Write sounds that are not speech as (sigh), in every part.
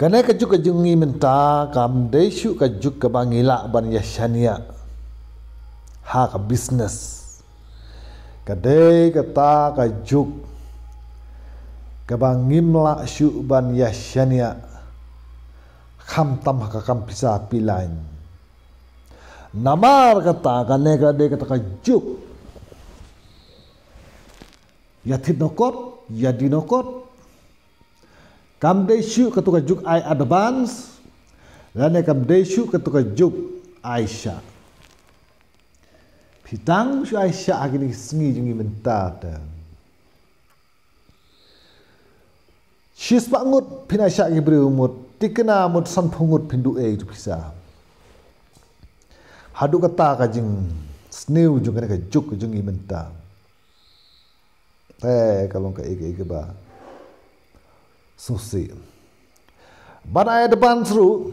Karena kejuk kejungi menta kam deshu kajuk kebangila ban yashania. Ha ke bisnes. kade kata kajuk kebangimla syu ban yashania. Kam tam ka kam pisa pilain. Namar kata kane kade kata kejuk Yathit nokot, yadinokot, Kam shu ketuka juk ai advance. Lane kam shu ketuka juk Aisha. Pitang shu Aisha agini sengi jungi mentata. Shis pangut pina sha gi bru umut. tikna mut san pungut pindu e itu pisa Hadu kata jing snew jung ka juk jingi imenta. Eh kalau ka ike ike ba susi. Bana depan seru.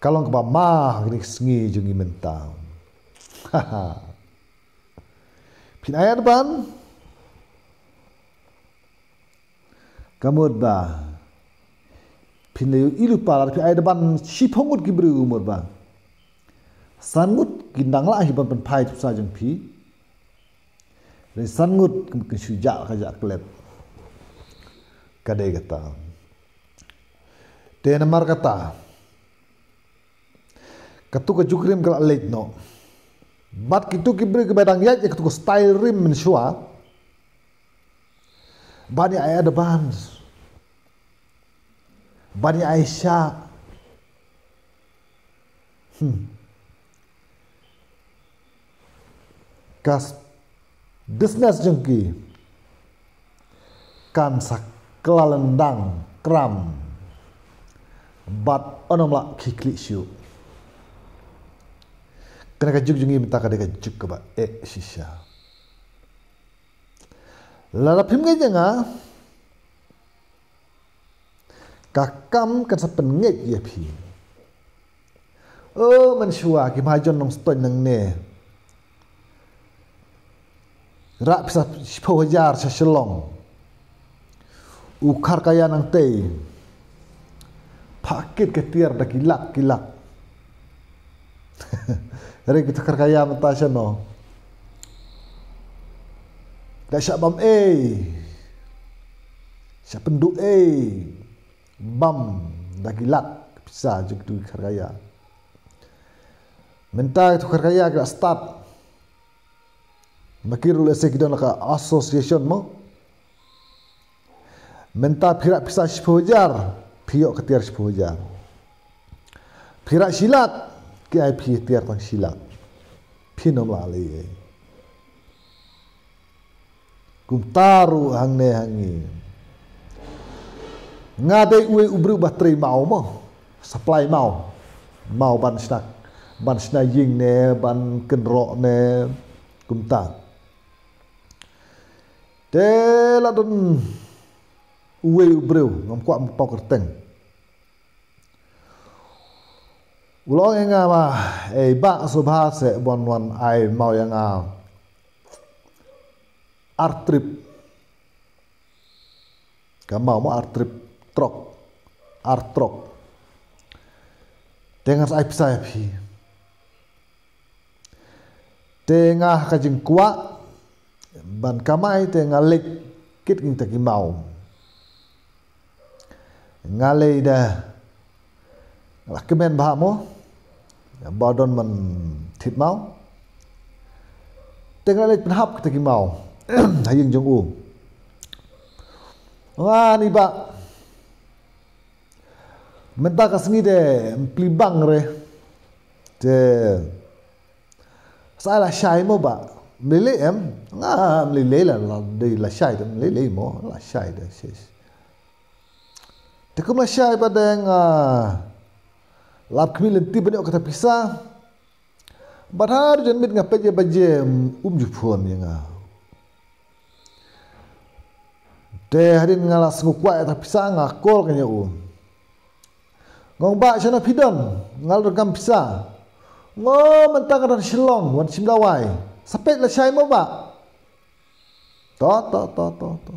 Kalau ke mah gini sengi jungi mentau. Haha. Pin ayat depan. kamu ba. Pin leyu ilu palar pin ayat depan sipongut gibru umur ba. Sangut gindang lah hiban pen pai tu sajeng pi. dan sangut kemkin sujak kajak kelet. ಕಡೆಗತ Denmark ಅತ jukrim kelak leit no, bat kitu ki badang ya ya ketuku style rim men shua bani ai ada bans bani Aisyah hmm. kas business jengki kan sak kelalendang kram bat onomla kikli siu kena kajuk jungi minta kade kajuk keba e eh, sisha lala pim ngai jenga, kakam kasapen ngai ye pi Oh man shua ki majon nong stoi nang ne rak pisa 10,000 sa shalong ukhar kaya nang tei pakit ke tiar da kilak kilak re kita kar kaya mentasya no da bam e sya pendu e bam da kilak bisa je tu kar kaya tu kar kaya ke start makirul esek don ka association mo menta pirak pisah sepuluh piok ketiar sepuluh pirak silat ke ai pi tiar tang silat pi nom la le ye kum taru hang ne hangi ngade ue ubru batri mau mo supply mau mau ban snak ban sna ying ne ban kenro ne kum ta de la don uwil ngam kwa mpo kerteng ulong yang ma e eh, ba ba se bon wan ai mau yang a artrip gamau mau trip? trok artrok dengan ai pisai pi tengah kajing kuat, ban kamai tengah lek kit ngin mau nga lê đè là cái men bà mô bà đồn mình thịt máu tên nga lê hấp cái cái màu hay dừng trong uống nga ni ba mình ta cái sinh đè pli bang rồi thế sai là sai mô bà lê lê em nga lê lê là là là sai đó lê lê mô là sai đó Tekum Malaysia pada yang ah, lap kami lenti banyak kata pisah. Badhar jan mit ngapai je baje um jupon yang ah. Teh hari ngalah sengukwa kata pisah ngakol kanya um. Ngong ba shana pidon ngal rekam pisah. Ngo mentang kan silong wan simdawai. Sapet la shai mo ba. To to to to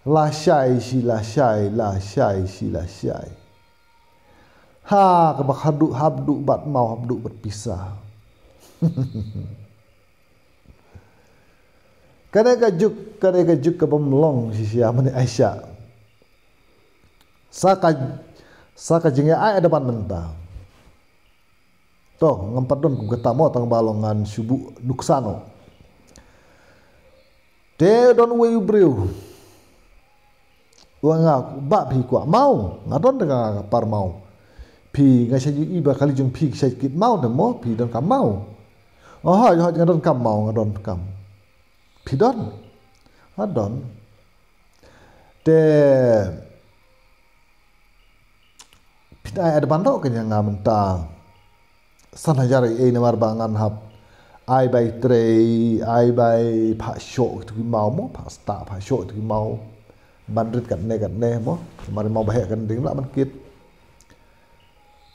Lashai si lashai lashai si lashai. Ha kebak haduk habduk bat mau habduk berpisah. (laughs) Kada kajuk kada kajuk ke pemlong si si mani Aisyah. Saka saka jengnya ai depan mentah. Toh ku ketamo tang balongan subuh duksano. Te don we breu. ว่างาบ้าพีกว่าเมางาดอนตะกาปาร์เมาพีงาใช้ยูอีบะคาลิจงพีใช้กิดเมาเดี๋ยวโมพีดอนกำเมาอ๋อฮะยูฮะงาดอนกำเมางาดอนกำพีดอนฮะดอนแต่พีได้อดบันโตกันยังงามันตาสัญญายใจเอเนะมารบางงานครับไอใบเตรไอใบผ้าโชกที่เมาโมผ้าสตาผ้าโชกที่เมา bandrit kan ne kan ne mo mari mau bahaya kan ding la man kit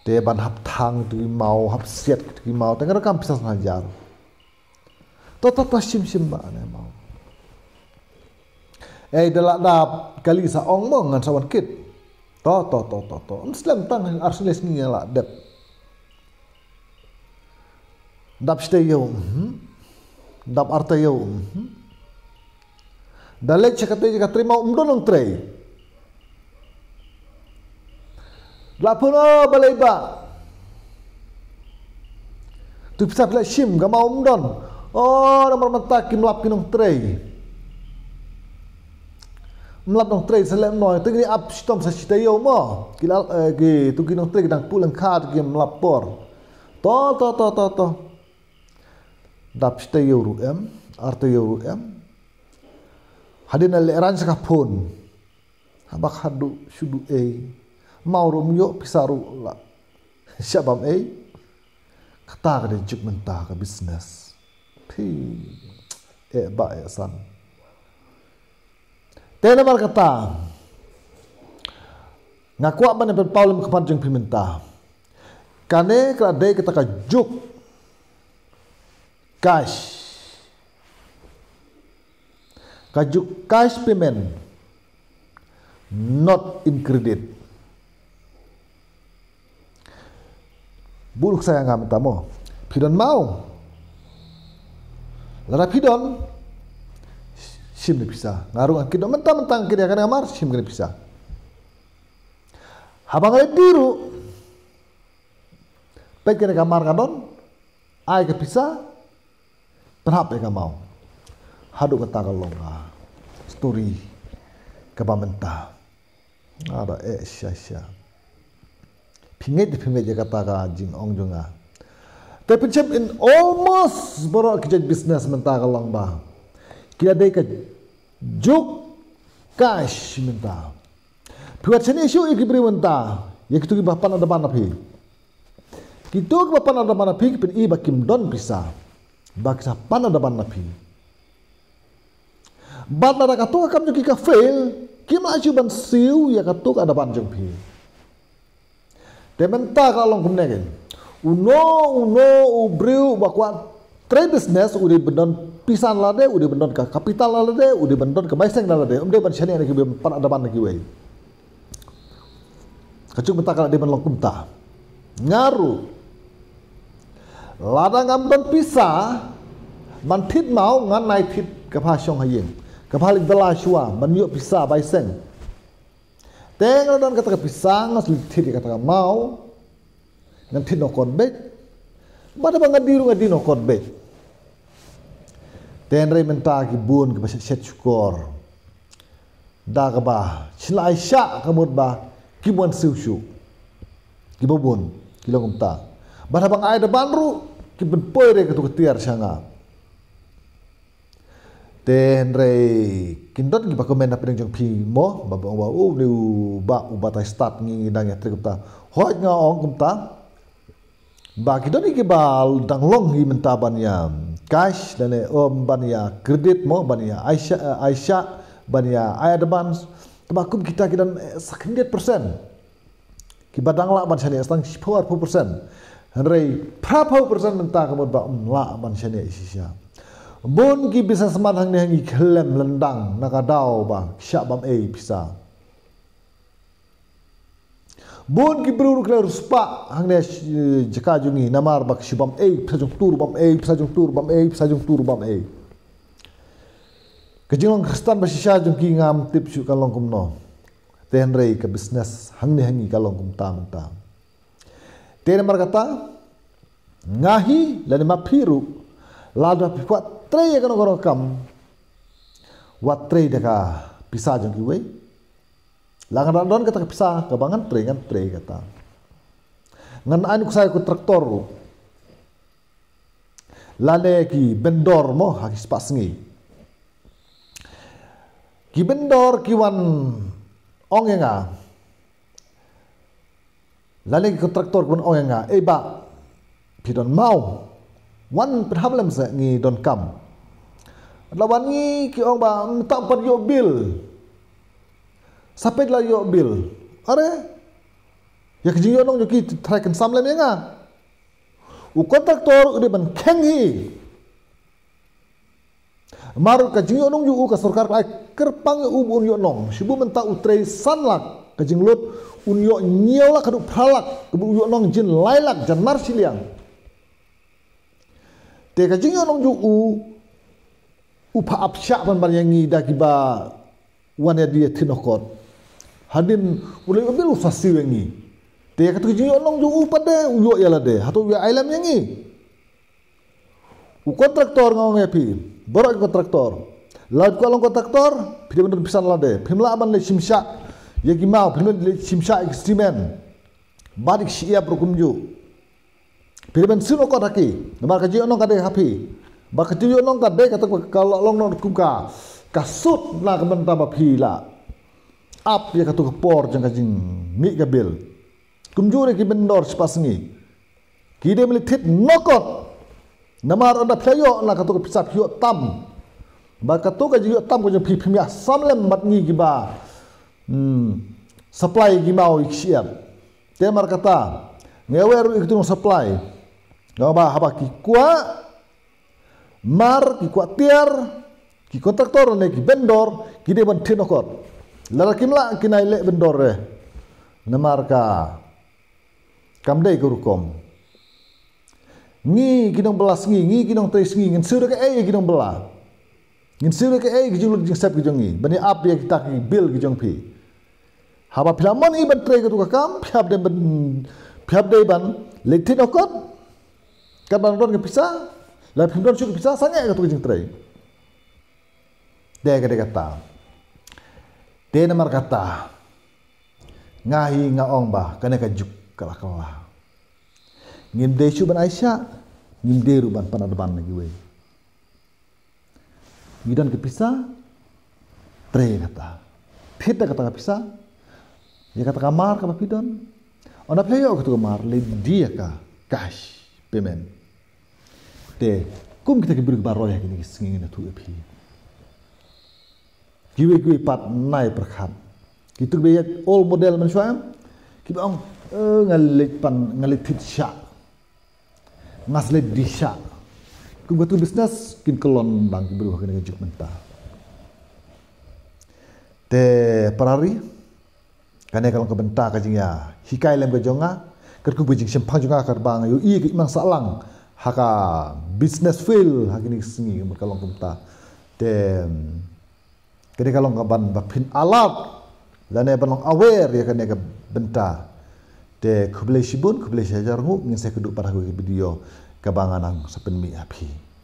te ban hap thang tu mau hap set tu mau tengah kam na jar to to to sim sim ba ne mau ei de la dap kali sa ong mo ngan sawan kit to to to to to slam tang hin arseles ni la dep dap ste yo dap arte yo Da legge cattolica trima umdo nong trei. La pono balai ba. Tu bisa pila shim gama umdon. Oh, nomor mentaki melap kinong trei. Melap nong trei selem noi. Tu gini ap shitom sa shitayo mo. Kila ki tu kinong trei gedang pulang kad ki melapor. To to to to to. Dap shitayo ru em, arte yo ru em hadina ran saka pun habak hadu sudu e maurum yo pisaru la (laughs) syabam e kata de juk mentah ka bisnes pi e eh, ba e san tena bar kata ngakuak ban pen paulum kepan jeng pimentah kane kada kita ka juk cash Kajuk cash payment not in credit. Buruk saya nggak minta mau. Pidon mau. Lara pidon. Sim bisa. Ngaruh Ngarung akidon mentang-mentang kiri akan ngamar sim kiri bisa. Habang ada diru. Baik kiri kamar don ayo bisa, berapa yang mau hadu ka story ke kabamenta ada e sya sia pinget de pinge je kata jing ong junga te pinchem in almost boro kijat business menta kalong ba kila de ke juk cash menta Buat sini isu ikibri menta ya tu ki bapan ada mana pi ki bapan ada mana pi ki i bakim don bisa baksa pan ada mana Bada da katuka kam juki ka fail, kim la ban siu ya katuka ada panjang jung pi. De menta ka long kum Uno uno ubriu bakwa trade business udah benar pisan lade deh, udah benar ke kapital lade deh, udah benar ke maiseng lade. deh. Udah ban sini ada kibe pan ada pan lagi wey. Kacung menta ka de ban long kum Ngaru. Ladang ngam ban pisah man mau ngan nai tit ka pha shong kapal idala shua banyo pisa bai seng teng don kata ka pisa ngas kata mau ngam no konbe pada bangga diru ngadi no konbe menta ki bun ki syukur, Daga ba chilai sha kamut ba ki bon kibubun shu ta pada bang ai da banru kibun poire ketuk tiar sanga ten rei kin dot gi bakomen na pedeng jong pi mo ba ba wa u ni u ba u ba tai start ngi ngi dang ya kumta hoj nga ong kumta ba ki dot gi ba dang long gi menta ban ya cash dan e om ban ya kredit mo ban ya aisha aisha ban ya advance tabakum kita kidan sakindet persen ki ba dang la ban sani stang power persen rei prapau persen menta kamot ba um la ban sani isisya บุญกี่พิษสมัติทางนี้ให้เคลมลันดังนักดาวบ้าฉับบัมเอพิษาบุญกี่ปรุกเลรุสปะทางนี้จะกาจุงีนามาร์บักฉับบัมเอพิษาจงตูรบัมเอพิษาจงตูรบัมเอพิษาจงตูรบัมเอกจิงลองคริสตันบัชชาจงกีงามทิพย์ชุกันลองกุมโนเตนเรย์กับบิสเนสทางนี้ให้กันลองกุมตามตามเตนมาร์กตางาฮีและมาพิรุลาดับพิควัต trei kanu korok kam wa trei deka pisa jong wei langan don kata pisa kebangan trei kan trei kata ngan anu kusai ku traktor lale ki bendor mo hakis ngi, ki bendor kiwan ongenga lale ki kontraktor kiwan ongenga eba pidon mau wan problem sa ngi don kam lawan ni ki orang bang tak per yo bil sampai lah yo bil are ya ke yo nong yo ki try kan sam lem nga u kontraktor udah ban keng hi mar ka jing nong yo u ka sarkar ka kerpang u bun yo nong sibu menta san lak ka jing lot un yo nyeolak kadu pralak bu yo nong jin lailak jan mar siliang te ka nong ju u upa apsha pan ban yang ida kiba wan ya dia tinokot hadin ulai ambil fasi wengi dia kata kecil nong ju de uyo yala de hatu ya ailam yangi u kontraktor ngong ya pi borak kontraktor laut kolong kontraktor film dan pisan lade film pimla ban le simsha, ya gimau film le simsha ekstrimen barik sia prokumju film sino kotaki namar kaji onong ya kade hapi Baka tiyo ju long ka de ka kuka ka long kum ka ka na ka menta ba phi la ap ya ka por jang ka jing mi ka bel kum ki ben dor spas ngi ki de mli thit nokot namar onda phayo na ka tu ka pisa tam ba ka jiyo tam ko jang phi phi ya sam lem mat ngi ki ba hmm supply gi mau Te temar kata ngewer ikutung supply ngaba haba ki kwa mar ki tiar, ki kontraktor ne ki bendor ki de ban tinokot lara kimla ki nai le vendor re mar ka kam dei ko rukom ngi kinong belas ngi ngi kinong tres ngi ngin sura ai ki kinong bela ngin sura ke ai ki jung jung sep ki jung ngi bani ap kita ki bil ki jung pi haba philamon i ban tre ko kam phap de ban phap de ban le tinokot kan ban ron ke pisah lah pimpinan cukup bisa sanya itu tujuh tray dia kata kata dia nama kata ngahi ngaong bah kena kajuk kala kala ngim dia cuba naisha ngim dia ruban panadaban lagi wey ke kepisa tray kata pita kata kepisa dia kata kamar kapa pidon ona peyo kutu kamar le dia ka kash pemen te kum kita kibir kibar roya kini kis ngingin na tu e pi kibir kibir pat nai per kham kibir kibir ol model men shuam kibir ong ngalit pan ngalit tit sha ngas lit di sha kibir kibir bisnes kibir kolon bang kibir kibir kibir kibir menta te parari kane kalong kibir menta kajing ya hikai lem kajong nga Kerku bujing sempang juga kerbang, yuk iya kita mang salang, haka business field hakini singi kalong kumta te kene kalong kaban ba pin alap lane balong aware ya kene ka benta te kublai shibun kublai shajar ngu ngin saya keduk pada video kebangunan sepen mi api